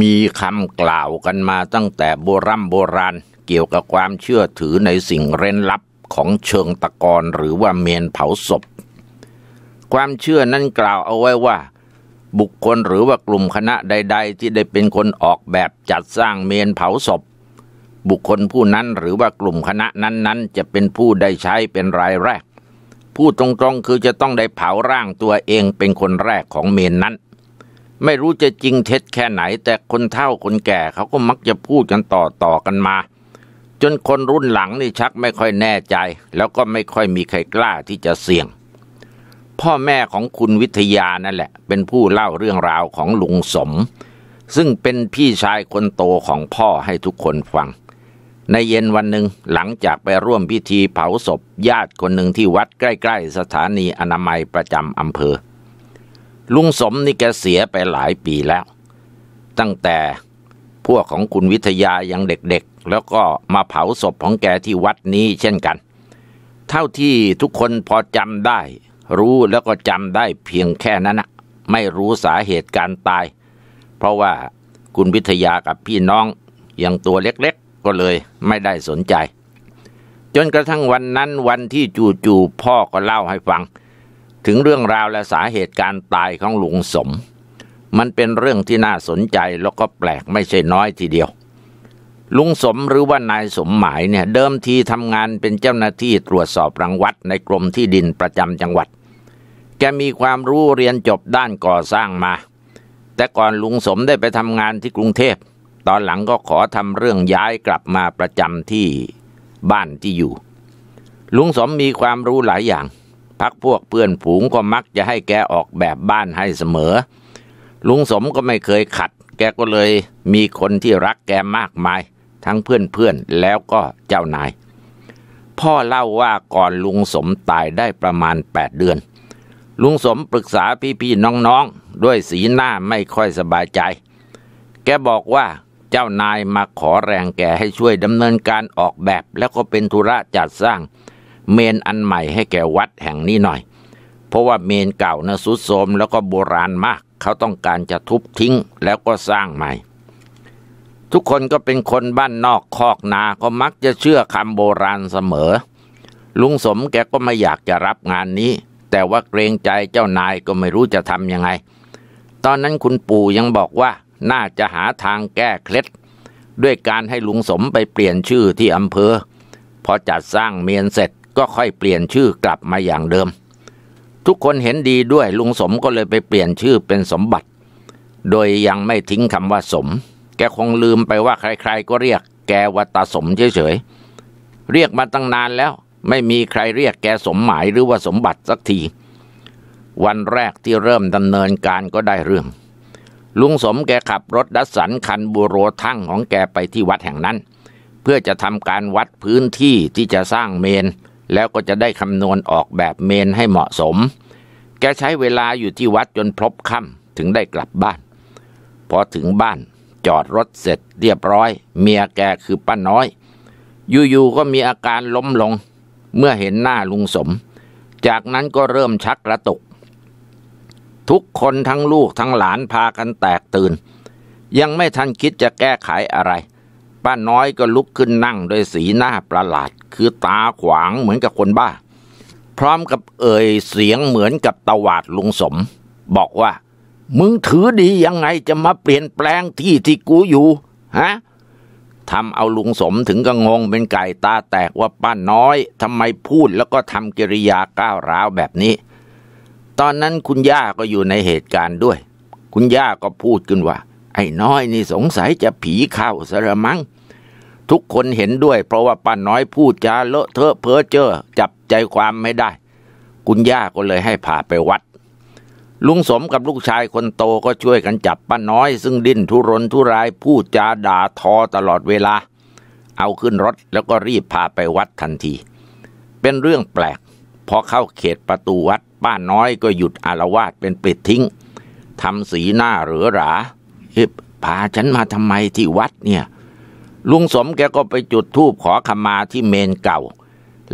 มีคำกล่าวกันมาตั้งแต่โบรโบราณเกี่ยวกับความเชื่อถือในสิ่งเร้นลับของเชิงตะกอนหรือว่าเมนเผาศพ ความเชื่อนั้นกล่าวเอาไว้ว่า บุคคลหรือว่ากลุ่มคณะใดๆที่ได้เป็นคนออกแบบจัดสร้างเมนเผาศพ บุคคลผู้นั้นหรือว่ากลุ่มคณะนั้นๆจะเป็นผู้ได้ใช้เป็นรายแรกผู้ตรงๆคือจะต้องได้เผาร่างตัวเองเป็นคนแรกของเมนนั้นไม่รู้จะจริงเท็จแค่ไหน แต่คนเฒ่าคนแก่เขาก็มักจะพูดกันต่อต่อกันมา จนคนรุ่นหลังนี่ชักไม่ค่อยแน่ใจ แล้วก็ไม่ค่อยมีใครกล้าที่จะเสี่ยง พ่อแม่ของคุณวิทยานั่นแหละ เป็นผู้เล่าเรื่องราวของลุงสม ซึ่งเป็นพี่ชายคนโตของพ่อให้ทุกคนฟัง ในเย็นวันหนึ่งหลังจากไปร่วมพิธีเผาศพ ญาติคนหนึ่งที่วัดใกล้ ๆ สถานีอนามัยประจำอำเภอลุงสมนี่แกเสียไปหลายปีแล้ว ตั้งแต่พวกของคุณวิทยายังเด็ก ๆแล้วก็มาเผาศพของแกที่วัดนี้เช่นกัน เท่าที่ทุกคนพอจำได้รู้แล้วก็จำได้เพียงแค่นั้นนะไม่รู้สาเหตุการตายเพราะว่าคุณวิทยากับพี่น้องยังตัวเล็กๆก็เลยไม่ได้สนใจ จนกระทั่งวันนั้นวันที่จู่ๆพ่อก็เล่าให้ฟังถึงเรื่องราวและสาเหตุการตายของลุงสม มันเป็นเรื่องที่น่าสนใจแล้วก็แปลกไม่ใช่น้อยทีเดียว ลุงสมหรือว่านายสมหมายเนี่ยเดิมทีทำงานเป็นเจ้าหน้าที่ตรวจสอบรังวัด ในกรมที่ดินประจำจังหวัดแกมีความรู้เรียนจบด้านก่อสร้างมา แต่ก่อนลุงสมได้ไปทำงานที่กรุงเทพตอนหลังก็ขอทำเรื่องย้ายกลับมาประจำที่บ้านที่อยู่ลุงสมมีความรู้หลายอย่างพักพวกเพื่อนฝูงก็มักจะให้แกออกแบบบ้านให้เสมอลุงสมก็ไม่เคยขัด แกก็เลยมีคนที่รักแกมากมาย ทั้งเพื่อนๆแล้วก็เจ้านาย พ่อเล่าว่าก่อนลุงสมตายได้ประมาณ 8 เดือน ลุงสมปรึกษาพี่ๆน้องๆ ด้วยสีหน้าไม่ค่อยสบายใจ แกบอกว่าเจ้านายมาขอแรงแกให้ช่วยดำเนินการออกแบบ แล้วก็เป็นธุระจัดสร้างเมนอันใหม่ให้แก่วัดแห่งนี้หน่อย เพราะว่าเมนเก่านะสุดโทมแล้วก็โบราณมาก เขาต้องการจะทุบทิ้งแล้วก็สร้างใหม่ ทุกคนก็เป็นคนบ้านนอกคอกนาก็มักจะเชื่อคำโบราณเสมอ ลุงสมแกก็ไม่อยากจะรับงานนี้ แต่ว่าเกรงใจเจ้านายก็ไม่รู้จะทำยังไง ตอนนั้นคุณปู่ยังบอกว่า น่าจะหาทางแก้เคล็ด ด้วยการให้ลุงสมไปเปลี่ยนชื่อที่อำเภอพอจัดสร้างเมียนเสร็จก็ค่อยเปลี่ยนชื่อกลับมาอย่างเดิม ทุกคนเห็นดีด้วยลุงสมก็เลยไปเปลี่ยนชื่อเป็นสมบัติ โดยยังไม่ทิ้งคำว่าสม แกคงลืมไปว่าใครๆก็เรียกแกว่าตาสมเฉยๆ เรียกมาตั้งนานแล้วไม่มีใครเรียกแกสมหมายหรือว่าสมบัติสักที วันแรกที่เริ่มดำเนินการก็ได้เรื่อง ลุงสมแกขับรถดัสสันคันบูโรทั้งของแกไปที่วัดแห่งนั้น เพื่อจะทำการวัดพื้นที่ที่จะสร้างเมนแล้วก็จะได้คำนวณออกแบบเมนให้เหมาะสม แกใช้เวลาอยู่ที่วัดจนพบค่ำถึงได้กลับบ้าน พอถึงบ้านจอดรถเสร็จเรียบร้อย เมียแกคือป้าน้อย อยู่ๆก็มีอาการล้มลง เมื่อเห็นหน้าลุงสม จากนั้นก็เริ่มชักกระตุก ทุกคนทั้งลูกทั้งหลานพากันแตกตื่น ยังไม่ทันคิดจะแก้ไขอะไรป้าน้อยก็ลุกขึ้นนั่งด้วยสีหน้าประหลาด คือตาขวางเหมือนกับคนบ้า พร้อมกับเอ่ยเสียงเหมือนกับตวาดลุงสม บอกว่ามึงถือดียังไงจะมาเปลี่ยนแปลงที่ที่กูอยู่ฮะทำเอาลุงสมถึงก็งงเป็นไก่ตาแตกว่าป้าน้อยทำไมพูดแล้วก็ทำกิริยาก้าวร้าวแบบนี้ ตอนนั้นคุณย่าก็อยู่ในเหตุการณ์ด้วย คุณย่าก็พูดขึ้นว่า ไอ้น้อยนี่สงสัยจะผีเข้าสระมังทุกคนเห็นด้วยเพราะว่าป้าน้อยพูดจาเลอะเทอะเพ้อเจ้อจับใจความไม่ได้ คุณย่าก็เลยให้พาไปวัด ลุงสมกับลูกชายคนโตก็ช่วยกันจับป้าน้อยซึ่งดิ้นทุรนทุรายพูดจาด่าทอตลอดเวลา เอาขึ้นรถแล้วก็รีบพาไปวัดทันที เป็นเรื่องแปลก พอเข้าเขตประตูวัดป้าน้อยก็หยุดอารวาสเป็นปลิดทิ้งทำสีหน้าเหลือหราเฮ้พาฉันมาทำไมที่วัดเนี่ยลุงสมแกก็ไปจุดธูปขอขมาที่เมนเก่า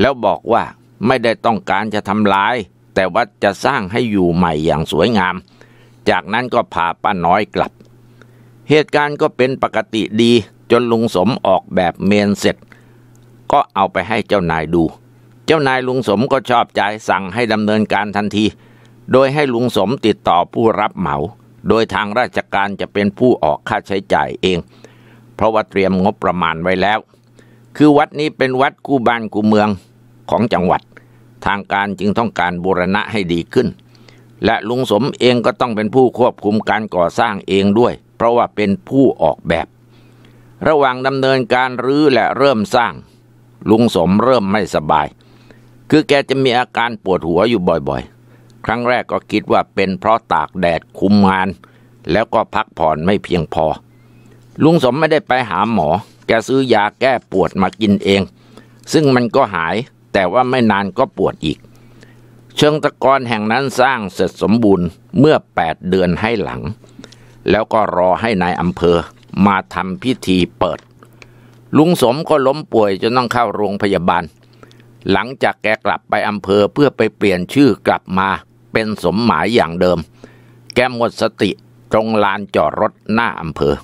แล้วบอกว่าไม่ได้ต้องการจะทำลาย แต่ว่าจะสร้างให้อยู่ใหม่อย่างสวยงาม จากนั้นก็พาป้าน้อยกลับ เหตุการณ์ก็เป็นปกติดีจนลุงสมออกแบบเมนเสร็จ ก็เอาไปให้เจ้านายดู เจ้านายลุงสมก็ชอบใจสั่งให้ดำเนินการทันที โดยให้ลุงสมติดต่อผู้รับเหมา โดยทางราชการจะเป็นผู้ออกค่าใช้จ่ายเองเพราะว่าเตรียมงบประมาณไว้แล้ว คือวัดนี้เป็นวัดกู้บ้านกู้เมืองของจังหวัด ทางการจึงต้องการบูรณะให้ดีขึ้น และลุงสมเองก็ต้องเป็นผู้ควบคุมการก่อสร้างเองด้วย เพราะว่าเป็นผู้ออกแบบ ระหว่างดำเนินการรื้อและเริ่มสร้าง ลุงสมเริ่มไม่สบาย คือแกจะมีอาการปวดหัวอยู่บ่อยๆ ครั้งแรกก็คิดว่าเป็นเพราะตากแดดคุมงาน แล้วก็พักผ่อนไม่เพียงพอลุงสมไม่ได้ไปหาหมอ แกซื้อยาแก้ปวดมากินเอง ซึ่งมันก็หาย แต่ว่าไม่นานก็ปวดอีก เชิงตะกอนแห่งนั้นสร้างเสร็จสมบูรณ์เมื่อแปดเดือนให้หลัง แล้วก็รอให้นายอำเภอมาทำพิธีเปิด ลุงสมก็ล้มป่วยจนต้องเข้าโรงพยาบาล หลังจากแกกลับไปอำเภอเพื่อไปเปลี่ยนชื่อกลับมาเป็นสมหมายอย่างเดิม แกหมดสติตรงลานจอดรถหน้าอำเภอ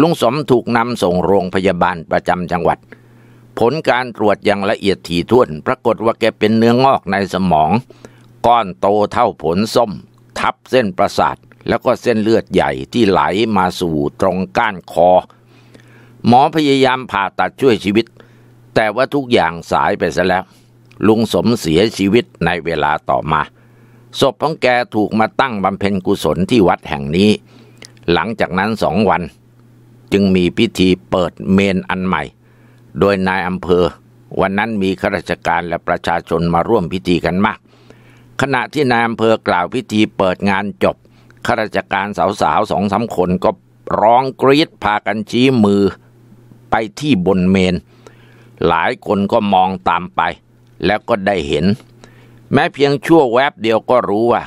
ลุงสมถูกนำส่งโรงพยาบาลประจำจังหวัด ผลการตรวจอย่างละเอียดถี่ถ้วน ปรากฏว่าแกเป็นเนื้องอกในสมอง ก้อนโตเท่าผลส้ม ทับเส้นประสาท แล้วก็เส้นเลือดใหญ่ที่ไหลมาสู่ตรงก้านคอ หมอพยายามผ่าตัดช่วยชีวิต แต่ว่าทุกอย่างสายไปซะแล้ว ลุงสมเสียชีวิตในเวลาต่อมา ศพของแกถูกมาตั้งบำเพ็ญกุศลที่วัดแห่งนี้ หลังจากนั้นสองวันจึงมีพิธีเปิดเมนอันใหม่ โดยนายอำเภอ วันนั้นมีข้าราชการและประชาชนมาร่วมพิธีกันมาก ขณะที่นายอำเภอกล่าวพิธีเปิดงานจบข้าราชการสาวๆสองสาคนก็ร้องกรี๊ดพากันชี้มือ ไปที่บนเมน หลายคนก็มองตามไป แล้วก็ได้เห็น แม้เพียงชั่วแวบเดียวก็รู้ว่า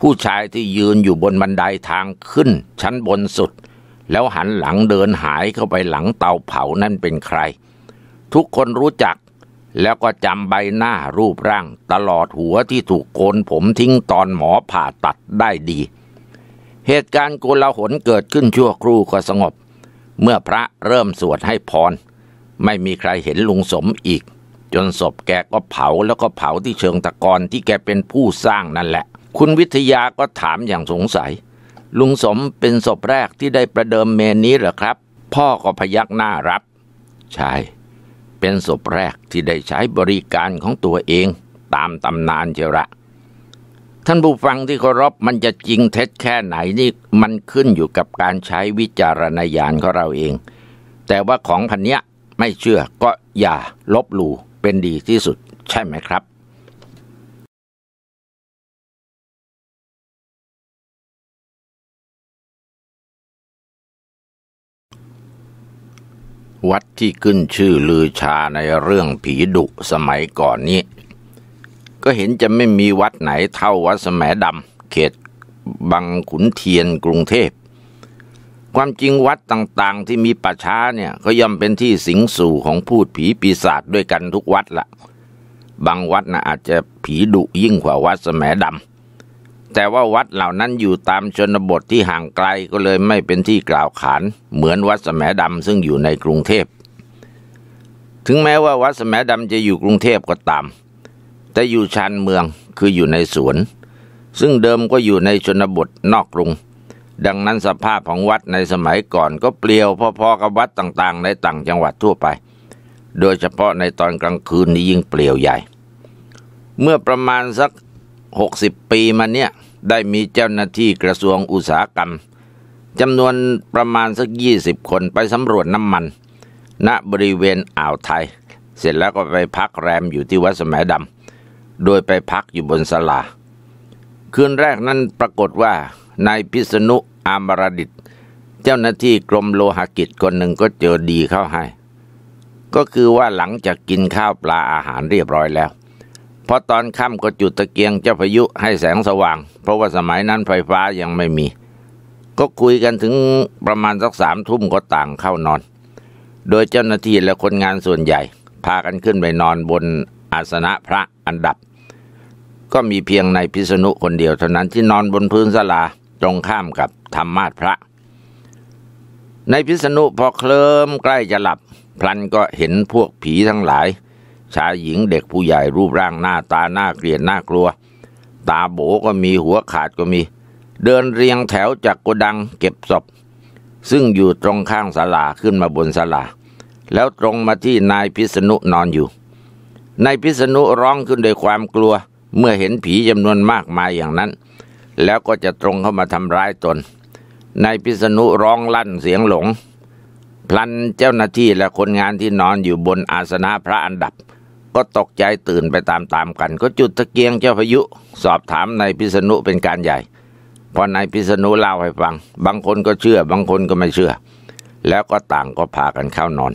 ผู้ชายที่ยืนอยู่บนบันไดาทางขึ้น ชั้นบนสุดแล้วหันหลังเดินหายเข้าไปหลังเตาเผานั่นเป็นใคร ทุกคนรู้จักแล้วก็จำใบหน้ารูปร่าง ตลอดหัวที่ถูกโกนผมทิ้งตอนหมอผ่าตัดได้ดี เหตุการณ์โกลาหลเกิดขึ้นชั่วครู่ก็สงบ เมื่อพระเริ่มสวดให้พรไม่มีใครเห็นลุงสมอีก จนศพแกก็เผาแล้วก็เผาที่เชิงตะกอนที่แกเป็นผู้สร้างนั่นแหละ คุณวิทยาก็ถามอย่างสงสัยลุงสมเป็นศพแรกที่ได้ประเดิมเมนนี้เหรอครับ พ่อก็พยักหน้ารับ ใช่เป็นศพแรกที่ได้ใช้บริการของตัวเองตามตำนานเจระ ท่านผู้ฟังที่เคารพมันจะจริงเท็จแค่ไหนนี่มันขึ้นอยู่กับการใช้วิจารณญาณของเราเอง แต่ว่าของพันเนี้ยไม่เชื่อก็อย่าลบหลู่เป็นดีที่สุด ใช่ไหมครับวัดที่ขึ้นชื่อลือชาในเรื่องผีดุสมัยก่อนนี้ ก็เห็นจะไม่มีวัดไหนเท่าวัดสมดำเขตบางขุนเทียนกรุงเทพ ความจริงวัดต่างๆที่มีปราช้าเนี่ยก็ย่อมเป็นที่สิงสู่ของพูดผีปีศาจด้วยกันทุกวัดละบางวัดนะอาจจะผีดุยิ่งกว่าวัดสมดำแต่ว่าวัดเหล่านั้นอยู่ตามชนบทที่ห่างไกลก็เลยไม่เป็นที่กล่าวขาน เหมือนวัดสมดำซึ่งอยู่ในกรุงเทพถึงแม้ว่าวัดสมดำจะอยู่กรุงเทพก็ตาม แต่อยู่ชานเมืองคืออยู่ในสวน ซึ่งเดิมก็อยู่ในชนบทนอกกรุง ดังนั้นสภาพ ของวัดในสมัยก่อนก็เปลี่ยวพอๆ กับวัดต่างๆ ในต่างจังหวัดทั่วไป โดยเฉพาะในตอนกลางคืนนี้ยิ่งเปลี่ยวใหญ่ เมื่อประมาณสัก60ปีมาเนี่ย ได้มีเจ้าหน้าที่กระทรวงอุตสาหกรรมจำนวนประมาณสัก 20 คนไปสำรวจน้ำมัน ณบริเวณอ่าวไทย เสร็จแล้วก็ไปพักแรมอยู่ที่วัดสมัยดำโดยไปพักอยู่บนสลาคืนแรกนั้นปรากฏว่านายพิษณุอามรดิต เจ้าหน้าที่กรมโลหกิจคนหนึ่งก็เจอดีเข้าให้ ก็คือว่าหลังจากกินข้าวปลาอาหารเรียบร้อยแล้วพอตอนค่ำก็จุดตะเกียงเจ้าพายุให้แสงสว่าง เพราะว่าสมัยนั้นไฟฟ้ายังไม่มี ก็คุยกันถึงประมาณสักสามทุ่มก็ต่างเข้านอน โดยเจ้าหน้าที่และคนงานส่วนใหญ่ พากันขึ้นไปนอนบนอาสนะพระอันดับ ก็มีเพียงนายพิษณุคนเดียวเท่านั้นที่นอนบนพื้นสลาตรงข้ามกับธรรมาสพระนายพิษณุพอเคลิมใกล้จะหลับ พลันก็เห็นพวกผีทั้งหลายชายหญิงเด็กผู้ใหญ่รูปร่างหน้าตาหน้าเกลียดน่ากลัว ตาโบก็มีหัวขาดก็มี เดินเรียงแถวจากโกดังเก็บศพซึ่งอยู่ตรงข้างศาลาขึ้นมาบนศาลา แล้วตรงมาที่นายพิษณุนอนอยู่นายพิษณุร้องขึ้นด้วยความกลัวเมื่อเห็นผีจำนวนมากมายอย่างนั้น แล้วก็จะตรงเข้ามาทำร้ายตนนายพิษณุร้องลั่นเสียงหลงพลันเจ้าหน้าที่และคนงานที่นอนอยู่บนอาสนะพระอันดับก็ตกใจตื่นไปตามๆกันก็จุดตะเกียงเจ้าพายุ สอบถามนายพิษณุเป็นการใหญ่พอนายพิษณุเล่าให้ฟัง บางคนก็เชื่อบางคนก็ไม่เชื่อ แล้วก็ต่างก็พากันเข้านอน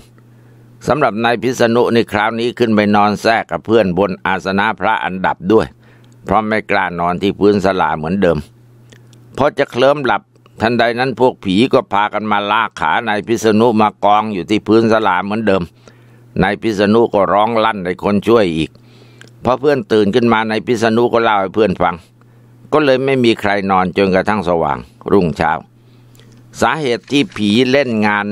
สำหรับนายพิษณุในคราวนี้ขึ้นไปนอนแทรกกับเพื่อนบนอาสนะพระอันดับด้วย เพราะไม่กล้านอนที่พื้นสลาเหมือนเดิมพอจะเคลิ้มหลับ ทันใดนั้นพวกผีก็พากันมาลากขานายพิษณุมากองอยู่ที่พื้นสลาเหมือนเดิมนายพิษณุก็ร้องลั่นให้คนช่วยอีกพอเพื่อนตื่นขึ้นมานายพิษณุก็เล่าให้เพื่อนฟัง ก็เลยไม่มีใครนอนจนกระทั่งสว่างรุ่งเช้าสาเหตุที่ผีเล่นงาน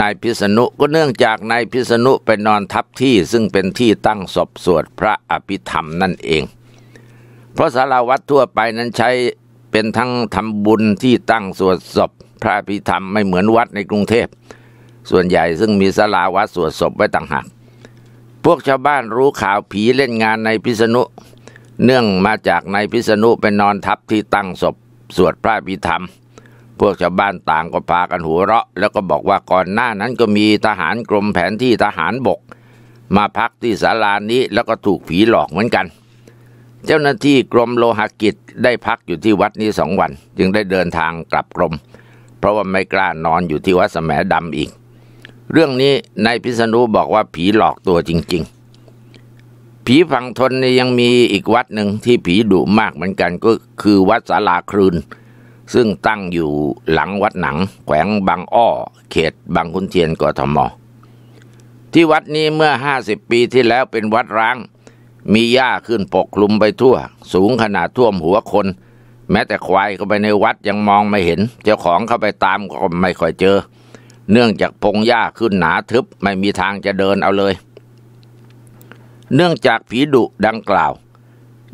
นายพิษณุก็เนื่องจากนายพิษณุไปนอนทับที่ซึ่งเป็นที่ตั้งศพสวดพระอภิธรรมนั่นเอง เพราะสารวัตรทั่วไปนั้นใช้เป็นทั้งทำบุญที่ตั้งสวดศพพระอภิธรรมไม่เหมือนวัดในกรุงเทพส่วนใหญ่ซึ่งมีสลาวัดสวดศพไว้ต่างหาก พวกชาวบ้านรู้ข่าวผีเล่นงานในพิษณุเนื่องมาจากในพิษณุเป็นนอนทับที่ตั้งศพสวดพระพิธรรม พวกชาวบ้านต่างก็พากันหัวเราะ แล้วก็บอกว่าก่อนหน้านั้นก็มีทหารกรมแผนที่ทหารบก มาพักที่ศาลานี้แล้วก็ถูกผีหลอกเหมือนกัน เจ้าหน้าที่กรมโลหกิจได้พักอยู่ที่วัดนี้สองวัน จึงได้เดินทางกลับกรมเพราะว่าไม่กล้านอนอยู่ที่วัดสมดำอีกเรื่องนี้นายพิษณุบอกว่าผีหลอกตัวจริงๆ ผีฝังทนนี่ยังมีอีกวัดหนึ่งที่ผีดุมากเหมือนกันก็คือวัดสาลาครืน ซึ่งตั้งอยู่หลังวัดหนัง แขวงบางอ้อ เขตบางขุนเทียนกทมที่วัดนี้เมื่อห้าสิบปีที่แล้วเป็นวัดร้าง มีหญ้าขึ้นปกคลุมไปทั่วสูงขนาดท่วมหัวคน แม้แต่ควายเข้าไปในวัดยังมองไม่เห็น เจ้าของเข้าไปตามก็ไม่ค่อยเจอเนื่องจากพงหญ้าขึ้นหนาทึบไม่มีทางจะเดินเอาเลย เนื่องจากผีดุดังกล่าว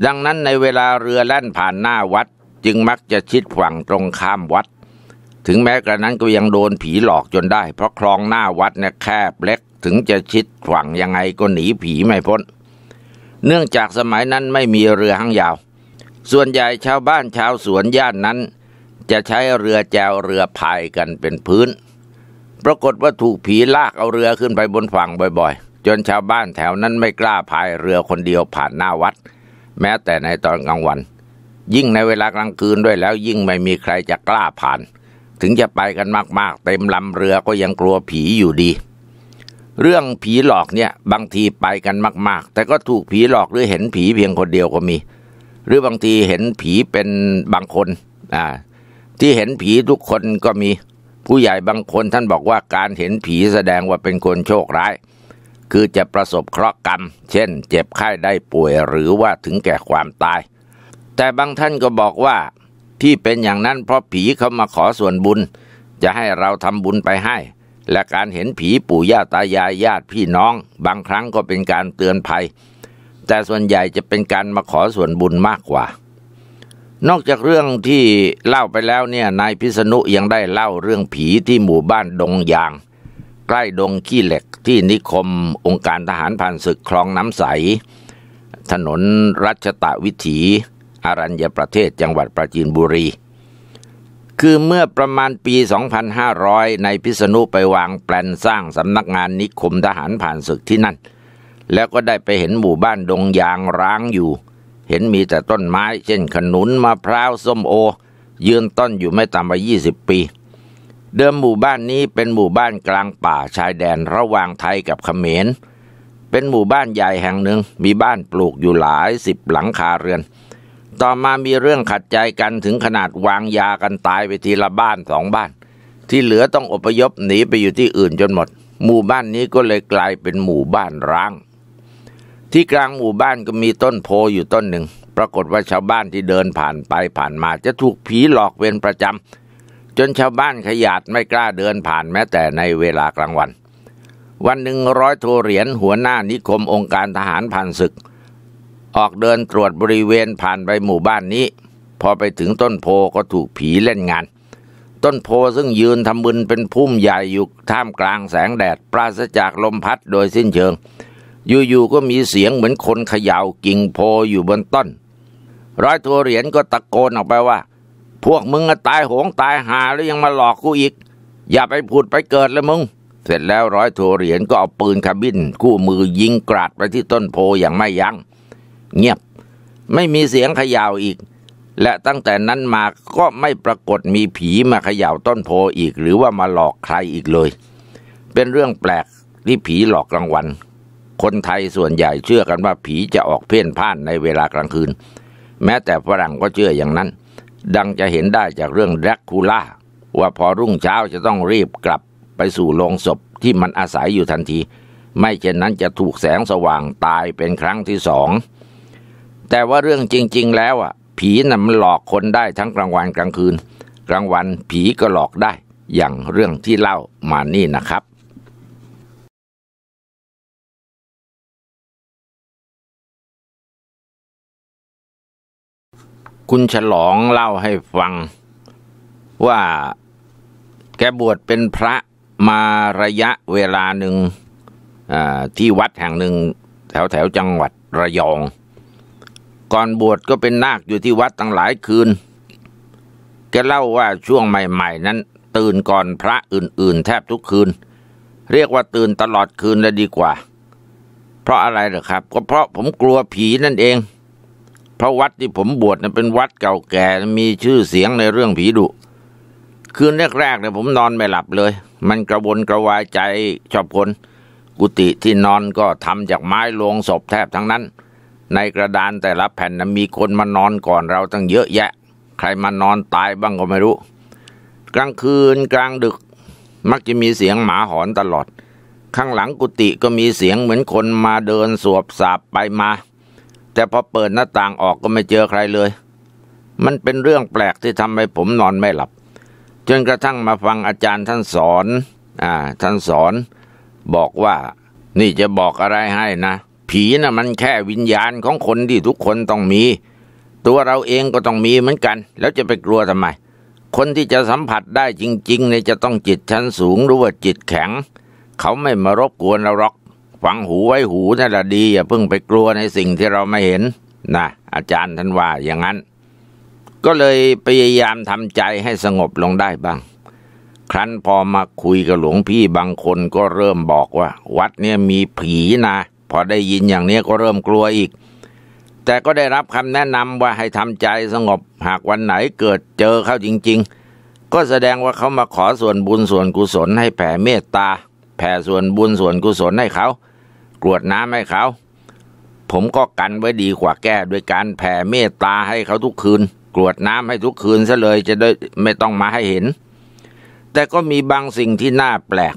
ดังนั้นในเวลาเรือแล่นผ่านหน้าวัดจึงมักจะชิดฝั่งตรงข้ามวัด ถึงแม้กระนั้นก็ยังโดนผีหลอกจนได้ เพราะคลองหน้าวัดเนี่ยแคบเล็กถึงจะชิดฝั่งยังไงก็หนีผีไม่พ้น เนื่องจากสมัยนั้นไม่มีเรือหางยาว ส่วนใหญ่ชาวบ้านชาวสวนย่านนั้น จะใช้เรือแจวเรือพายกันเป็นพื้นปรากฏว่าถูกผีลากเอาเรือขึ้นไปบนฝั่งบ่อย ๆ จนชาวบ้านแถวนั้นไม่กล้าพายเรือคนเดียวผ่านหน้าวัด แม้แต่ในตอนกลางวัน ยิ่งในเวลากลางคืนด้วยแล้วยิ่งไม่มีใครจะกล้าผ่าน ถึงจะไปกันมากๆเต็มลำเรือก็ยังกลัวผีอยู่ดี เรื่องผีหลอกเนี่ยบางทีไปกันมากๆ แต่ก็ถูกผีหลอกหรือเห็นผีเพียงคนเดียวก็มี หรือบางทีเห็นผีเป็นบางคนอ่าที่เห็นผีทุกคนก็มีผู้ใหญ่บางคนท่านบอกว่าการเห็นผีแสดงว่าเป็นคนโชคร้าย คือจะประสบเคราะห์กรรม เช่น เจ็บไข้ได้ป่วยหรือว่าถึงแก่ความตาย แต่บางท่านก็บอกว่า ที่เป็นอย่างนั้นเพราะผีเขามาขอส่วนบุญ จะให้เราทำบุญไปให้ และการเห็นผีปู่ย่าตายายญาติพี่น้อง บางครั้งก็เป็นการเตือนภัย แต่ส่วนใหญ่จะเป็นการมาขอส่วนบุญมากกว่านอกจากเรื่องที่เล่าไปแล้วเนี่ย นายพิษณุยังได้เล่าเรื่องผีที่หมู่บ้านดงยาง ใกล้ดงขี้เหล็กที่นิคมองค์การทหารผ่านศึกคลองน้ำใส ถนนรัชตะวิถีอารัญญประเทศจังหวัดปราจีนบุรี คือเมื่อประมาณปี 2500ในพิษณุไปวางแปลนสร้างสำนักงานนิคมทหารผ่านศึกที่นั่น แล้วก็ได้ไปเห็นหมู่บ้านดงยางร้างอยู่เห็นมีแต่ต้นไม้เช่นขนุนมะพร้าวส้มโอ ยืนต้นอยู่ไม่ต่ำกว่ายี่สิบปี เดิมหมู่บ้านนี้เป็นหมู่บ้านกลางป่าชายแดนระหว่างไทยกับเขมร เป็นหมู่บ้านใหญ่แห่งหนึ่งมีบ้านปลูกอยู่หลายสิบหลังคาเรือน ต่อมามีเรื่องขัดใจกันถึงขนาดวางยากันตายไปทีละบ้านสองบ้านที่เหลือต้องอพยพหนีไปอยู่ที่อื่นจนหมด หมู่บ้านนี้ก็เลยกลายเป็นหมู่บ้านร้างที่กลางหมู่บ้านก็มีต้นโพอยู่ต้นหนึ่ง ปรากฏว่าชาวบ้านที่เดินผ่านไปผ่านมาจะถูกผีหลอกเป็นประจำจนชาวบ้านขยาดไม่กล้าเดินผ่านแม้แต่ในเวลากลางวัน วันหนึ่งร้อยโทเหรียญหัวหน้านิคมองค์การทหารผ่านศึก ออกเดินตรวจบริเวณผ่านไปหมู่บ้านนี้ พอไปถึงต้นโพก็ถูกผีเล่นงาน ต้นโพซึ่งยืนทำบุญเป็นพุ่มใหญ่อยู่ท่ามกลางแสงแดดปราศจากลมพัดโดยสิ้นเชิงอยู่ๆก็มีเสียงเหมือนคนเขย่ากิ่งโพอยู่บนต้น ร้อยตัวเหรียญก็ตะโกนออกไปว่า พวกมึงตายโหงตายหาแล้วยังมาหลอกกูอีก อย่าไปผุดไปเกิดเลยมึง เสร็จแล้วร้อยตัวเหรียญก็เอาปืนคาบิน คู่มือยิงกราดไปที่ต้นโพอย่างไม่ยัง้ง เงียบไม่มีเสียงเขย่าอีก และตั้งแต่นั้นมาก็ไม่ปรากฏมีผีมาเขย่าต้นโพอีก หรือว่ามาหลอกใครอีกเลย เป็นเรื่องแปลกที่ผีหลอกกลางวันคนไทยส่วนใหญ่เชื่อกันว่าผีจะออกเพ่นพ่านในเวลากลางคืน แม้แต่ฝรั่งก็เชื่ออย่างนั้น ดังจะเห็นได้จากเรื่องแรกคูล่าว่าพอรุ่งเช้าจะต้องรีบกลับไปสู่โรงศพที่มันอาศัยอยู่ทันที ไม่เช่นนั้นจะถูกแสงสว่างตายเป็นครั้งที่สองแต่ว่าเรื่องจริงๆแล้วอ่ะผีน่ะมันหลอกคนได้ทั้งกลางวันกลางคืน กลางวันผีก็หลอกได้อย่างเรื่องที่เล่ามานี่นะครับคุณฉลองเล่าให้ฟังว่าแกบวชเป็นพระมาระยะเวลาหนึ่งที่วัดแห่งหนึ่งแถวแถวจังหวัดระยอง ก่อนบวชก็เป็นนาคอยู่ที่วัดตั้งหลายคืน แกเล่าว่าช่วงใหม่ๆนั้น ตื่นก่อนพระอื่นๆแทบทุกคืน เรียกว่าตื่นตลอดคืนเลยดีกว่า เพราะอะไรเหรอครับก็เพราะผมกลัวผีนั่นเองเพราะวัดที่ผมบวชนะเป็นวัดเก่าแก่มีชื่อเสียงในเรื่องผีดุคืนแรกๆเนี่ยผมนอนไม่หลับเลย มันกระวนกระวายใจชอบคนกุฏิที่นอนก็ทำจากไม้ลงศพแทบทั้งนั้น ในกระดานแต่ละแผ่นนะมีคนมานอนก่อนเราตั้งเยอะแยะ ใครมานอนตายบ้างก็ไม่รู้ กลางคืนกลางดึกมักจะมีเสียงหมาหอนตลอด ข้างหลังกุฏิก็มีเสียงเหมือนคนมาเดินสวบสาบไปมาแต่พอเปิดหน้าต่างออกก็ไม่เจอใครเลย มันเป็นเรื่องแปลกที่ทำให้ผมนอนไม่หลับ จนกระทั่งมาฟังอาจารย์ท่านสอนอ่าท่านสอน บอกว่า นี่จะบอกอะไรให้นะ ผีนะ่ะมันแค่วิญญาณของคนที่ทุกคนต้องมี ตัวเราเองก็ต้องมีเหมือนกัน แล้วจะไปกลัวทำไม คนที่จะสัมผัสได้จริงๆเนี่ยจะต้องจิตชั้นสูงหรือว่าจิตแข็ง เขาไม่มารบกวนเราหรอกฝังหูไว้หูนั่นแหละดีอย่าเพิ่งไปกลัวในสิ่งที่เราไม่เห็นนะอาจารย์ท่านว่าอย่างนั้น ก็เลยพยายามทำใจให้สงบลงได้บ้างครั้นพอมาคุยกับหลวงพี่บางคนก็เริ่มบอกว่า วัดเนี่ยมีผีนะพอได้ยินอย่างนี้ก็เริ่มกลัวอีก แต่ก็ได้รับคำแนะนำว่าให้ทำใจสงบหากวันไหนเกิดเจอเข้าจริง ๆ ก็แสดงว่าเขามาขอส่วนบุญส่วนกุศลให้แผ่เมตตาแผ่ส่วนบุญส่วนกุศลให้เขากรวดน้ำให้เขา ผมก็กันไว้ดีกว่าแก้ ด้วยการแผ่เมตตาให้เขาทุกคืน กรวดน้ำให้ทุกคืนซะเลย จะได้ไม่ต้องมาให้เห็น แต่ก็มีบางสิ่งที่น่าแปลก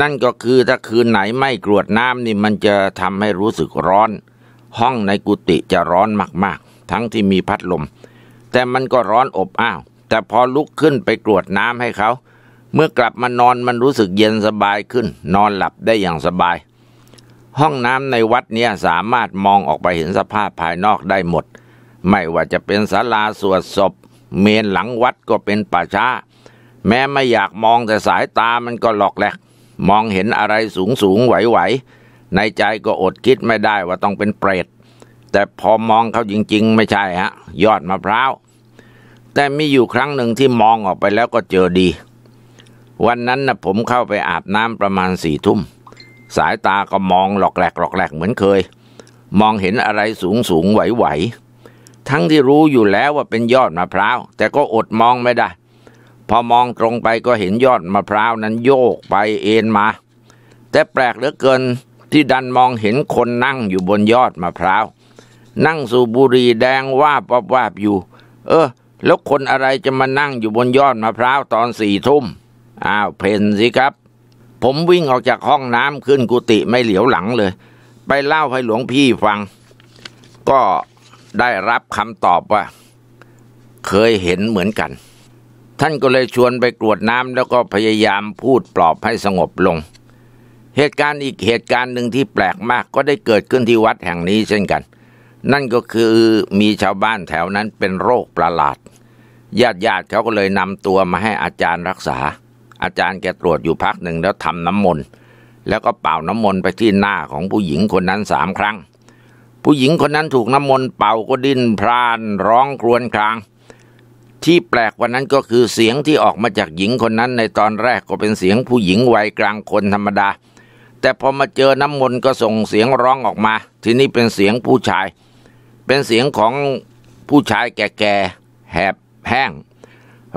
นั่นก็คือถ้าคืนไหนไม่กรวดน้ำนี่มันจะทำให้รู้สึกร้อน ห้องในกุฏิจะร้อนมาก ๆ ทั้งที่มีพัดลม แต่มันก็ร้อนอบ อ้าว แต่พอลุกขึ้นไปกรวดน้ำให้เขา เมื่อกลับมานอนมันรู้สึกเย็นสบายขึ้น นอนหลับได้อย่างสบายห้องน้ำในวัดเนี้ยสามารถมองออกไปเห็นสภาพภายนอกได้หมด ไม่ว่าจะเป็นศาลาสวดศพเมนหลังวัดก็เป็นป่าช้า แม้ไม่อยากมองแต่สายตามันก็หลอกแหลก มองเห็นอะไรสูงสูงไหวๆในใจก็อดคิดไม่ได้ว่าต้องเป็นเปรตแต่พอมองเขาจริง ๆ ไม่ใช่ฮะ ยอดมะพร้าวแต่มีอยู่ครั้งหนึ่งที่มองออกไปแล้วก็เจอดี วันนั้นนะผมเข้าไปอาบน้ำประมาณสี่ทุ่มสายตาก็มองหลอกแหลกหลอกแหลกเหมือนเคย มองเห็นอะไรสูงสูงไหวๆทั้งที่รู้อยู่แล้วว่าเป็นยอดมะพร้าวแต่ก็อดมองไม่ได้ พอมองตรงไปก็เห็นยอดมะพร้าวนั้นโยกไปเอ็นมา แต่แปลกเหลือเกิน ที่ดันมองเห็นคนนั่งอยู่บนยอดมะพร้าวนั่งสูบบุหรี่แดงว่าบวาบอยู่ เออแล้วคนอะไรจะมานั่งอยู่บนยอดมะพร้าวตอนสี่ทุ่มอ้าวเพนสิครับผมวิ่งออกจากห้องน้ำขึ้นกุฏิไม่เหลียวหลังเลย ไปเล่าให้หลวงพี่ฟัง ก็ได้รับคำตอบว่า เคยเห็นเหมือนกัน ท่านก็เลยชวนไปกรวดน้ำแล้วก็พยายามพูดปลอบให้สงบลง เหตุการณ์อีกเหตุการณ์หนึ่งที่แปลกมากก็ได้เกิดขึ้นที่วัดแห่งนี้เช่นกัน นั่นก็คือมีชาวบ้านแถวนั้นเป็นโรคประหลาดญาติญาติเขาก็เลยนำตัวมาให้อาจารย์รักษาอาจารย์แกตรวจอยู่พักหนึ่งแล้วทำน้ำมนต์แล้วก็เป่าน้ำมนต์ไปที่หน้าของผู้หญิงคนนั้นสามครั้ง ผู้หญิงคนนั้นถูกน้ำมนต์เป่าก็ดิ้นพราน ร้องครวญคราง ที่แปลกวันนั้นก็คือเสียงที่ออกมาจากหญิงคนนั้นในตอนแรกก็เป็นเสียงผู้หญิงวัยกลางคนธรรมดา แต่พอมาเจอน้ำมนต์ก็ส่งเสียงร้องออกมา ทีนี้เป็นเสียงผู้ชาย เป็นเสียงของผู้ชายแก่ๆแหบแห้ง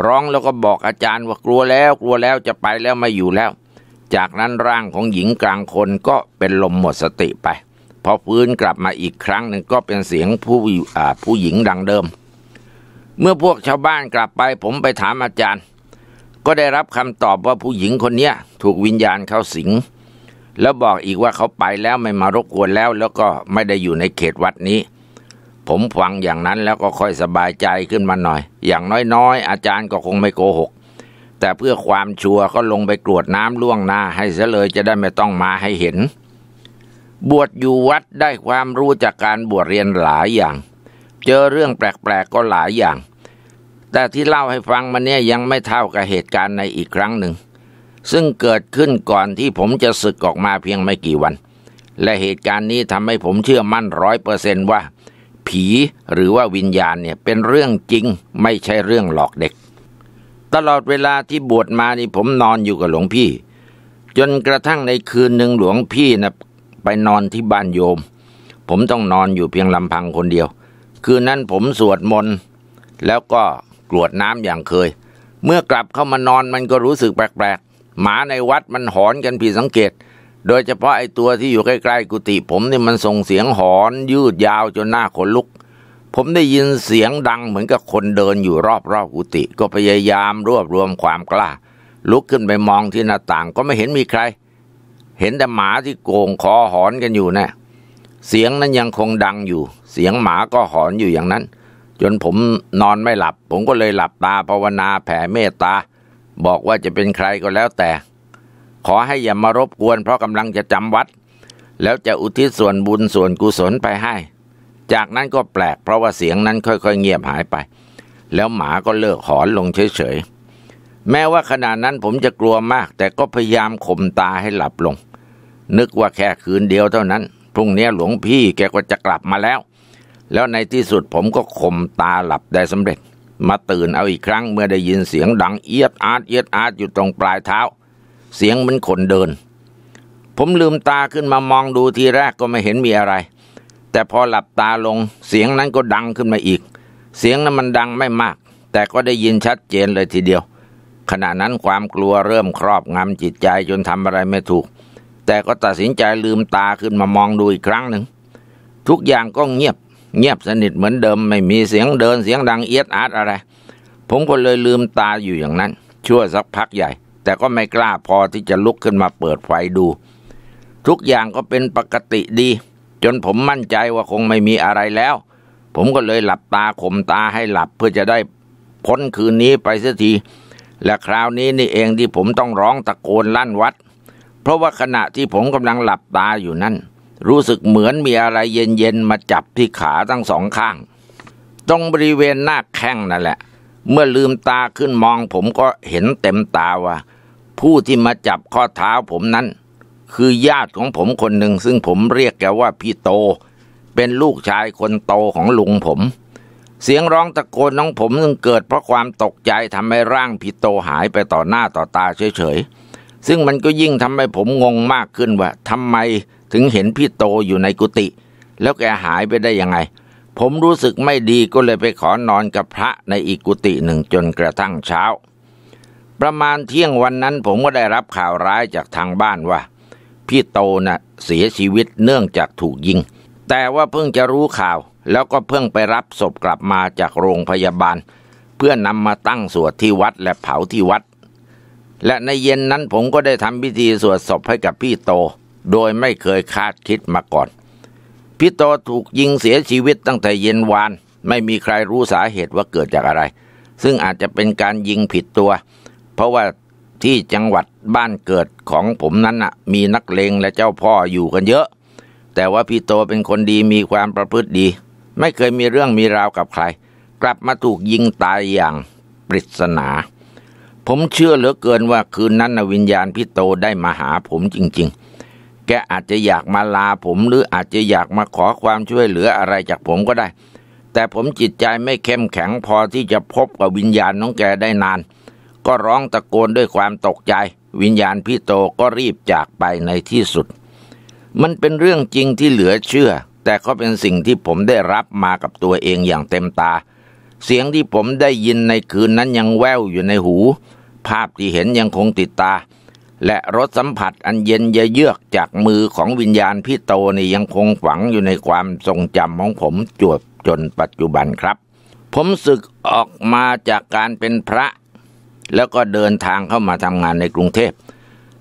ร้องแล้วก็บอกอาจารย์ว่ากลัวแล้วกลัวแล้วจะไปแล้วไม่อยู่แล้ว จากนั้นร่างของหญิงกลางคนก็เป็นลมหมดสติไป พอฟื้นกลับมาอีกครั้งหนึ่งก็เป็นเสียงผู้ผู้หญิงดังเดิม เมื่อพวกชาวบ้านกลับไปผมไปถามอาจารย์ ก็ได้รับคำตอบว่าผู้หญิงคนนี้ถูกวิญญาณเข้าสิง แล้วบอกอีกว่าเขาไปแล้วไม่มารบกวนแล้ว แล้วก็ไม่ได้อยู่ในเขตวัดนี้ผมฟังอย่างนั้นแล้วก็ค่อยสบายใจขึ้นมาหน่อย อย่างน้อยๆ อาจารย์ก็คงไม่โกหก แต่เพื่อความชัวร์ก็ลงไปกรวดน้ำล่วงหน้าให้เสเลยจะได้ไม่ต้องมาให้เห็น บวชอยู่วัดได้ความรู้จากการบวชเรียนหลายอย่าง เจอเรื่องแปลกๆก็หลายอย่าง แต่ที่เล่าให้ฟังมันเนี่ยยังไม่เท่ากับเหตุการณ์ในอีกครั้งหนึ่ง ซึ่งเกิดขึ้นก่อนที่ผมจะศึกออกมาเพียงไม่กี่วัน และเหตุการณ์นี้ทำให้ผมเชื่อมั่นร้อยเปอร์เซนต์ว่าผีหรือว่าวิญญาณเนี่ยเป็นเรื่องจริงไม่ใช่เรื่องหลอกเด็ก ตลอดเวลาที่บวชมานี่ผมนอนอยู่กับหลวงพี่ จนกระทั่งในคืนหนึ่งหลวงพี่นะไปนอนที่บ้านโยม ผมต้องนอนอยู่เพียงลำพังคนเดียว คืนนั้นผมสวดมนต์แล้วก็กรวดน้ำอย่างเคย เมื่อกลับเข้ามานอนมันก็รู้สึกแปลกๆ หมาในวัดมันหอนกันผิดสังเกตโดยเฉพาะไอ้ตัวที่อยู่ใกล้ ๆ กุฏิผมนี่มันส่งเสียงหอนยืดยาวจนหน้าขนลุก ผมได้ยินเสียงดังเหมือนกับคนเดินอยู่รอบๆกุฏิก็พยายามรวบรวมความกล้า ลุกขึ้นไปมองที่หน้าต่างก็ไม่เห็นมีใคร เห็นแต่หมาที่โกงคอหอนกันอยู่นะ่เสียงนั้นยังคงดังอยู่ เสียงหมาก็หอนอยู่อย่างนั้น จนผมนอนไม่หลับ ผมก็เลยหลับตาภาวนาแผ่เมตตา บอกว่าจะเป็นใครก็แล้วแต่ขอให้อย่ามารบกวนเพราะกำลังจะจำวัด แล้วจะอุทิศส่วนบุญส่วนกุศลไปให้ จากนั้นก็แปลกเพราะว่าเสียงนั้นค่อยๆเงียบหายไป แล้วหมาก็เลิกหอนลงเฉยๆแม้ว่าขณะนั้นผมจะกลัวมากแต่ก็พยายามข่มตาให้หลับลง นึกว่าแค่คืนเดียวเท่านั้น พรุ่งนี้หลวงพี่แกก็จะกลับมาแล้ว แล้วในที่สุดผมก็ข่มตาหลับได้สำเร็จ มาตื่นเอาอีกครั้ง เมื่อได้ยินเสียงดังเอียดอาดเอียดอาดอยู่ตรงปลายเท้าเสียงเหมือนคนเดิน ผมลืมตาขึ้นมามองดูทีแรกก็ไม่เห็นมีอะไร แต่พอหลับตาลงเสียงนั้นก็ดังขึ้นมาอีก เสียงนั้นมันดังไม่มาก แต่ก็ได้ยินชัดเจนเลยทีเดียว ขณะนั้นความกลัวเริ่มครอบงำจิตใจจนทำอะไรไม่ถูก แต่ก็ตัดสินใจลืมตาขึ้นมามองดูอีกครั้งหนึ่ง ทุกอย่างก็เงียบ เงียบสนิทเหมือนเดิม ไม่มีเสียงเดิน เสียงดังเอียดอาดอะไร ผมก็เลยลืมตาอยู่อย่างนั้น ชั่วสักพักใหญ่แต่ก็ไม่กล้าพอที่จะลุกขึ้นมาเปิดไฟดู ทุกอย่างก็เป็นปกติดี จนผมมั่นใจว่าคงไม่มีอะไรแล้ว ผมก็เลยหลับตาข่มตาให้หลับเพื่อจะได้พ้นคืนนี้ไปเสียที และคราวนี้นี่เองที่ผมต้องร้องตะโกนลั่นวัด เพราะว่าขณะที่ผมกำลังหลับตาอยู่นั้นรู้สึกเหมือนมีอะไรเย็นๆมาจับที่ขาทั้งสองข้างตรงบริเวณหน้าแข้งนั่นแหละ เมื่อลืมตาขึ้นมอง ผมก็เห็นเต็มตาว่าผู้ที่มาจับข้อเท้าผมนั้น คือญาติของผมคนหนึ่ง ซึ่งผมเรียกแกว่าพี่โต เป็นลูกชายคนโตของลุงผม เสียงร้องตะโกนน้องผมซึ่งเกิด เพราะความตกใจทำให้ร่างพี่โตหายไปต่อหน้าต่อตาเฉยๆซึ่งมันก็ยิ่งทำให้ผมงงมากขึ้นว่าทำไมถึงเห็นพี่โตอยู่ในกุฏิแล้วแกหายไปได้ยังไง ผมรู้สึกไม่ดีก็เลยไปขอนอนกับพระในอีกกุฏิหนึ่งจนกระทั่งเช้าประมาณเที่ยงวันนั้นผมก็ได้รับข่าวร้ายจากทางบ้านว่า พี่โตนะ่ะเสียชีวิตเนื่องจากถูกยิง แต่ว่าเพิ่งจะรู้ข่าวแล้วก็เพิ่งไปรับศพกลับมาจากโรงพยาบาล เพื่อนำมาตั้งสวดที่วัดและเผาที่วัด และในเย็นนั้นผมก็ได้ทำพิธีสวดศพให้กับพี่โต โดยไม่เคยคาดคิดมาก่อน พี่โตถูกยิงเสียชีวิตตั้งแต่เย็นวาน ไม่มีใครรู้สาเหตุว่าเกิดจากอะไร ซึ่งอาจจะเป็นการยิงผิดตัวราะว่าที่จังหวัดบ้านเกิดของผมนั้นน่ะมีนักเลงและเจ้าพ่ออยู่กันเยอะ แต่ว่าพี่โตเป็นคนดีมีความประพฤติดี ไม่เคยมีเรื่องมีราวกับใครกลับมาถูกยิงตายอย่างปริศนา ผมเชื่อเหลือเกินว่าคืนนั้นวิญญาณพี่โตได้มาหาผมจริงๆ แกอาจจะอยากมาลาผมหรืออาจจะอยากมาขอความช่วยเหลืออะไรจากผมก็ได้ แต่ผมจิตใจไม่เข้มแข็งพอที่จะพบกับวิญญาณน้องแกได้นานก็ร้องตะโกนด้วยความตกใจ วิญญาณพี่โตก็รีบจากไปในที่สุด มันเป็นเรื่องจริงที่เหลือเชื่อ แต่ก็เป็นสิ่งที่ผมได้รับมากับตัวเองอย่างเต็มตา เสียงที่ผมได้ยินในคืนนั้นยังแว่วอยู่ในหู ภาพที่เห็นยังคงติดตา และรสสัมผัสอันเย็นเยือกจากมือของวิญญาณพี่โตนี่ยังคงฝังอยู่ในความทรงจำของผมจวบจนปัจจุบันครับ ผมศึกออกมาจากการเป็นพระแล้วก็เดินทางเข้ามาทำงานในกรุงเทพ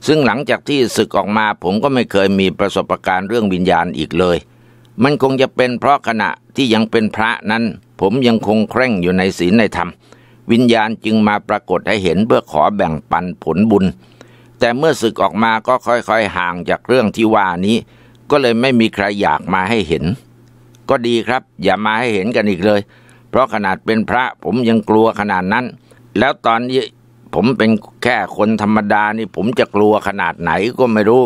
ซึ่งหลังจากที่ศึกออกมาผมก็ไม่เคยมีประสบการณ์เรื่องวิญญาณอีกเลย มันคงจะเป็นเพราะขณะที่ยังเป็นพระนั้น ผมยังคงเคร่งอยู่ในศีลในธรรม วิญญาณจึงมาปรากฏให้เห็นเพื่อขอแบ่งปันผลบุญ แต่เมื่อศึกออกมาก็ค่อยๆห่างจากเรื่องที่ว่านี้ ก็เลยไม่มีใครอยากมาให้เห็น ก็ดีครับ อย่ามาให้เห็นกันอีกเลย เพราะขนาดเป็นพระ ผมยังกลัวขนาดนั้น แล้วตอนนี้ผมเป็นแค่คนธรรมดานี่ ผมจะกลัวขนาดไหนก็ไม่รู้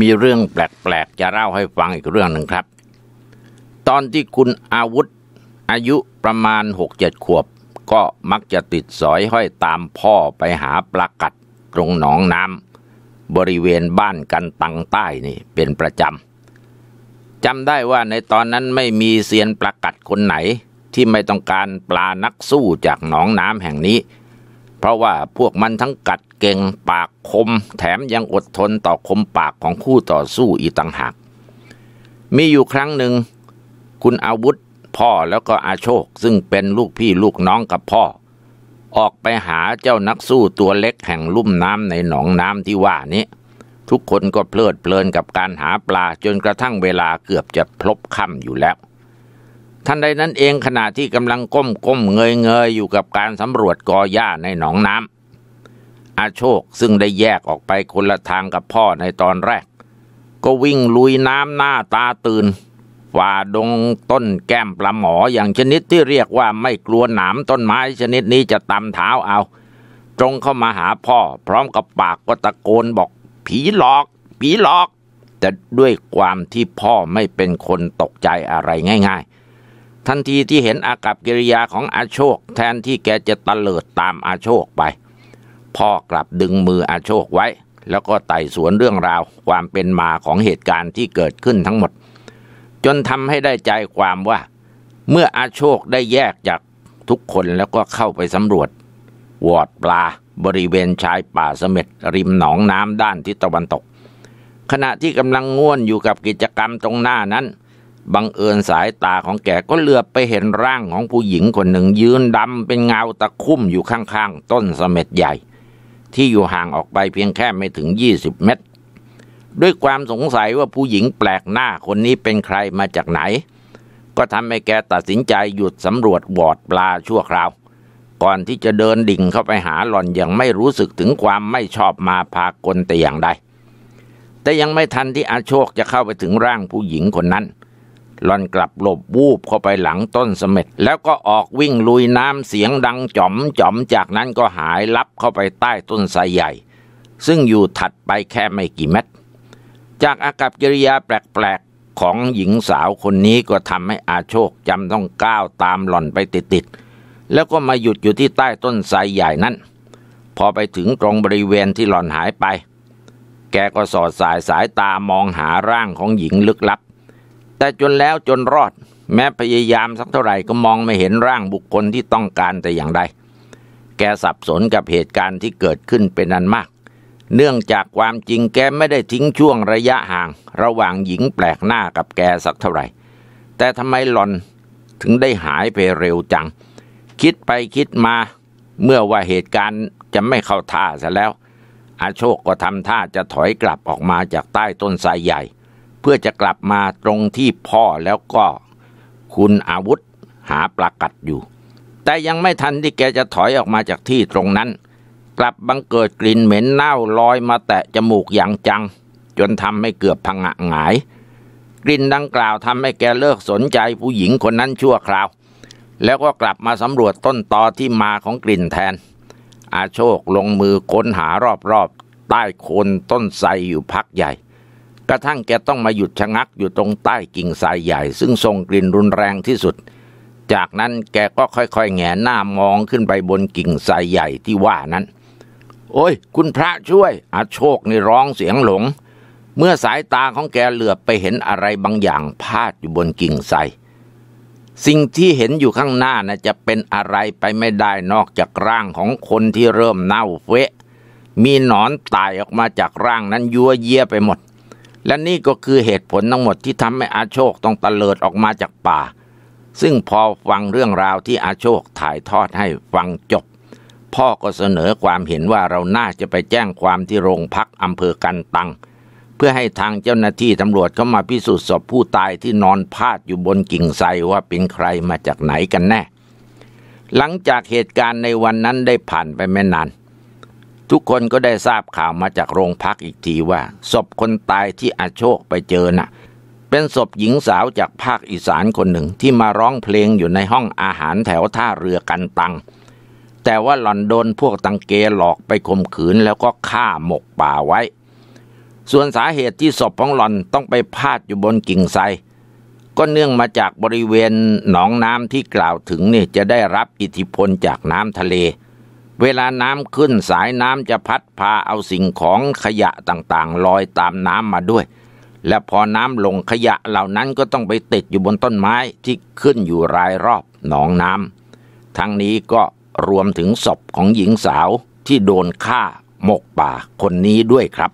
มีเรื่องแปลกๆ จะเล่าให้ฟังอีกเรื่องหนึ่งครับ ตอนที่คุณอาวุธอายุประมาณหกเจ็ดขวบ ก็มักจะติดสอยห้อยตามพ่อไปหาปลากัดตรงหนองน้ำบริเวณบ้านกันตังใต้นี่เป็นประจำจำได้ว่าในตอนนั้นไม่มีเซียนประกัดคนไหนที่ไม่ต้องการปลานักสู้จากหนองน้ำแห่งนี้ เพราะว่าพวกมันทั้งกัดเก่งปากคม แถมยังอดทนต่อคมปากของคู่ต่อสู้อีกต่างหาก มีอยู่ครั้งหนึ่งคุณอาวุธพ่อแล้วก็อาโชค ซึ่งเป็นลูกพี่ลูกน้องกับพ่อออกไปหาเจ้านักสู้ตัวเล็กแห่งลุ่มน้ำในหนองน้ำที่ว่านี้ทุกคนก็เพลิดเพลินกับการหาปลาจนกระทั่งเวลาเกือบจะพลบค่ำอยู่แล้ว ท่านใดนั้นเองขณะที่กำลังก้มก้มเงยเงยอยู่กับการสำรวจกอหญ้าในหนองน้ำ อาโชคซึ่งได้แยกออกไปคนละทางกับพ่อในตอนแรก ก็วิ่งลุยน้ำหน้าตาตื่นฝ่าดงต้นแก้มปลาหมออย่างชนิดที่เรียกว่าไม่กลัวหนามต้นไม้ชนิดนี้จะตำเท้าเอา ตรงเข้ามาหาพ่อพร้อมกับปากก็ตะโกนบอกผีหลอก ผีหลอก แต่ด้วยความที่พ่อไม่เป็นคนตกใจอะไรง่าย ๆ ทันทีที่เห็นอากับกิริยาของอาโชค แทนที่แกจะตะเลิดตามอาโชคไป พ่อกลับดึงมืออาโชคไว้ แล้วก็ไต่สวนเรื่องราว ความเป็นมาของเหตุการณ์ที่เกิดขึ้นทั้งหมด จนทำให้ได้ใจความว่า เมื่ออาโชคได้แยกจากทุกคนแล้วก็เข้าไปสำรวจวอดปลาบริเวณชายป่าเสม็ดริมหนองน้ำด้านทิศตะวันตก ขณะที่กำลังง่วนอยู่กับกิจกรรมตรงหน้านั้น บังเอิญสายตาของแกก็เหลือบไปเห็นร่างของผู้หญิงคนหนึ่งยืนดำเป็นเงาตะคุ่มอยู่ข้างๆต้นเสม็ดใหญ่ ที่อยู่ห่างออกไปเพียงแค่ไม่ถึงยี่สิบเมตร ด้วยความสงสัยว่าผู้หญิงแปลกหน้าคนนี้เป็นใครมาจากไหน ก็ทำให้แกตัดสินใจหยุดสำรวจบอดปลาชั่วคราวก่อนที่จะเดินดิ่งเข้าไปหาหล่อนอย่างไม่รู้สึกถึงความไม่ชอบมาพากลแต่อย่างใดแต่ยังไม่ทันที่อาโชคจะเข้าไปถึงร่างผู้หญิงคนนั้น หล่อนกลับหลบวูบเข้าไปหลังต้นสม็ดแล้วก็ออกวิ่งลุยน้ำเสียงดังจ่อมจ่อมจากนั้นก็หายลับเข้าไปใต้ต้นไทรใหญ่ ซึ่งอยู่ถัดไปแค่ไม่กี่เมตร จากอากับกิริยาแปลกๆของหญิงสาวคนนี้ก็ทำให้อาโชคจำต้องก้าวตามหล่อนไปติดๆแล้วก็มาหยุดอยู่ที่ใต้ต้นไทรใหญ่นั้น พอไปถึงตรงบริเวณที่หล่อนหายไป แกก็สอดสายสายตามองหาร่างของหญิงลึกลับแต่จนแล้วจนรอดแม้พยายามสักเท่าไหร่ก็มองไม่เห็นร่างบุคคลที่ต้องการแต่อย่างใด แกสับสนกับเหตุการณ์ที่เกิดขึ้นเป็นอันมาก เนื่องจากความจริงแกไม่ได้ทิ้งช่วงระยะห่าง ระหว่างหญิงแปลกหน้ากับแกสักเท่าไหร่แต่ทำไมหล่อนถึงได้หายไปเร็วจังคิดไปคิดมาเมื่อว่าเหตุการณ์จะไม่เข้าท่าซะแล้ว อาโชคก็ทำท่าจะถอยกลับออกมาจากใต้ต้นไทรใหญ่ เพื่อจะกลับมาตรงที่พ่อแล้วก็ คุณอาวุธหาปลากัดอยู่ แต่ยังไม่ทันที่แกจะถอยออกมาจากที่ตรงนั้น กลับบังเกิดกลิ่นเหม็นเน่าลอยมาแตะจมูกอย่างจัง จนทำให้เกือบพังะหงาย กลิ่นดังกล่าวทำให้แกเลิกสนใจผู้หญิงคนนั้นชั่วคราวแล้วก็กลับมาสำรวจต้นตอที่มาของกลิ่นแทน อาโชคลงมือค้นหารอบๆใต้โคนต้นไทรอยู่พักใหญ่ กระทั่งแกต้องมาหยุดชะงักอยู่ตรงใต้กิ่งไทรใหญ่ซึ่งทรงกลิ่นรุนแรงที่สุด จากนั้นแกก็ค่อยๆแงหน้ามองขึ้นไปบนกิ่งไทรใหญ่ที่ว่านั้น โอ้ยคุณพระช่วย อาโชคนี่ร้องเสียงหลง เมื่อสายตาของแกเหลือบไปเห็นอะไรบางอย่างพาดอยู่บนกิ่งไทรสิ่งที่เห็นอยู่ข้างหน้านะจะเป็นอะไรไปไม่ได้นอกจากร่างของคนที่เริ่มเน่าเฟะ มีหนอนตายออกมาจากร่างนั้นยัวเยี่ยไปหมด และนี่ก็คือเหตุผลทั้งหมดที่ทำให้อาโชคต้องตะเลิดออกมาจากป่า ซึ่งพอฟังเรื่องราวที่อาโชคถ่ายทอดให้ฟังจบ พ่อก็เสนอความเห็นว่าเราน่าจะไปแจ้งความที่โรงพักอำเภอกันตังเพื่อให้ทางเจ้าหน้าที่ตำรวจเข้ามาพิสูจน์ศพผู้ตายที่นอนพาดอยู่บนกิ่งไทรว่าเป็นใครมาจากไหนกันแน่ หลังจากเหตุการณ์ในวันนั้นได้ผ่านไปไม่นาน ทุกคนก็ได้ทราบข่าวมาจากโรงพักอีกทีว่าศพคนตายที่อาโชคไปเจอนะ่ะ เป็นศพหญิงสาวจากภาคอีสานคนหนึ่งที่มาร้องเพลงอยู่ในห้องอาหารแถวท่าเรือกันตัง แต่ว่าหล่อนโดนพวกตังเกหลอกไปข่มขืนแล้วก็ฆ่าหมกป่าไว้ส่วนสาเหตุที่ศพของหล่อนต้องไปพาดอยู่บนกิ่งไทรก็เนื่องมาจากบริเวณหนองน้ำที่กล่าวถึงนี่จะได้รับอิทธิพลจากน้ำทะเล เวลาน้ำขึ้นสายน้ำจะพัดพาเอาสิ่งของขยะต่างๆลอยตามน้ำมาด้วย และพอน้ำลงขยะเหล่านั้นก็ต้องไปติดอยู่บนต้นไม้ที่ขึ้นอยู่รายรอบหนองน้ำทั้งนี้ก็รวมถึงศพของหญิงสาวที่โดนฆ่าหมกป่าคนนี้ด้วยครับ